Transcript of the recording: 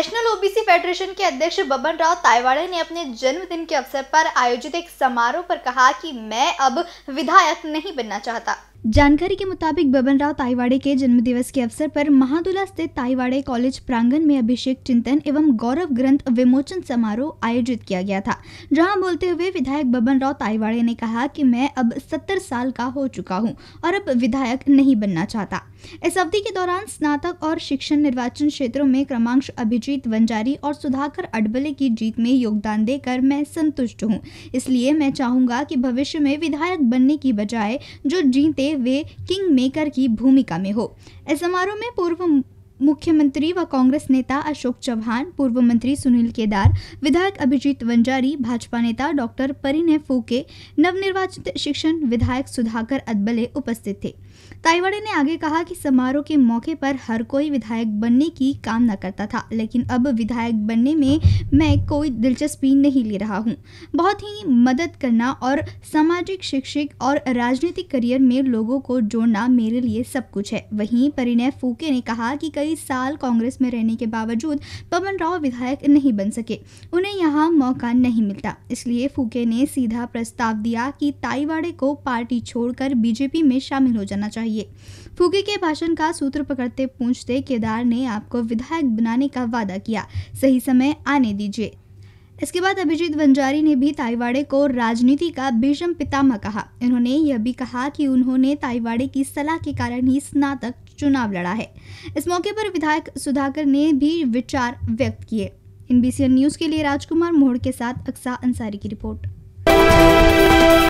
national OBC federation के अध्यक्ष बबन राव तायवाड़े ने अपने जन्मदिन के अवसर पर आयोजित एक समारोह पर कहा कि मैं अब विधायक नहीं बनना चाहता जानकारी के मुताबिक बबन राव ताईवाड़े के जन्मदिवस के अवसर पर महादुला स्थित ताईवाड़े कॉलेज प्रांगण में अभिषेक चिंतन एवं गौरव ग्रंथ विमोचन समारोह आयोजित किया गया था जहां बोलते हुए विधायक बबन राव ताईवाड़े ने कहा कि मैं अब सत्तर साल का हो चुका हूं और अब विधायक नहीं बनना चाहता इस अवधि के दौरान स्नातक और शिक्षण निर्वाचन क्षेत्रों में क्रमांश अभिजीत वंजारी और सुधाकर अडबले की जीत में योगदान देकर मैं संतुष्ट हूँ इसलिए मैं चाहूंगा कि भविष्य में विधायक बनने की बजाय जो जीते वे किंग मेकर की भूमिका में हो इस समारोह में पूर्व मुख्यमंत्री व कांग्रेस नेता अशोक चौहान पूर्व मंत्री सुनील केदार विधायक अभिजीत वंजारी भाजपा नेता डॉक्टर परिणय फूके नवनिर्वाचित शिक्षण विधायक सुधाकर अदबले उपस्थित थे ताइवाड़े ने आगे कहा कि समारोह के मौके पर हर कोई विधायक बनने की कामना करता था लेकिन अब विधायक बनने में मैं कोई दिलचस्पी नहीं ले रहा हूँ बहुत ही मदद करना और सामाजिक शिक्षिक और राजनीतिक करियर में लोगों को जोड़ना मेरे लिए सब कुछ है वहीं परिणय फूके ने कहा कि कई साल कांग्रेस में रहने के बावजूद पवन राव विधायक नहीं बन सके उन्हें यहाँ मौका नहीं मिलता इसलिए फूके ने सीधा प्रस्ताव दिया कि ताईवाड़े को पार्टी छोड़कर बीजेपी में शामिल हो जाना चाहिए फूके के भाषण का सूत्र पकड़ते पूछते केदार ने आपको विधायक बनाने का वादा किया सही समय आने दीजिए इसके बाद अभिजीत बंजारी ने भी ताइवाड़े को राजनीति का भीषम पितामह कहा इन्होंने यह भी कहा कि उन्होंने ताइवाड़े की सलाह के कारण ही स्नातक चुनाव लड़ा है इस मौके पर विधायक सुधाकर ने भी विचार व्यक्त किए एनबीसी न्यूज के लिए राजकुमार मोहड़ के साथ अक्सा अंसारी की रिपोर्ट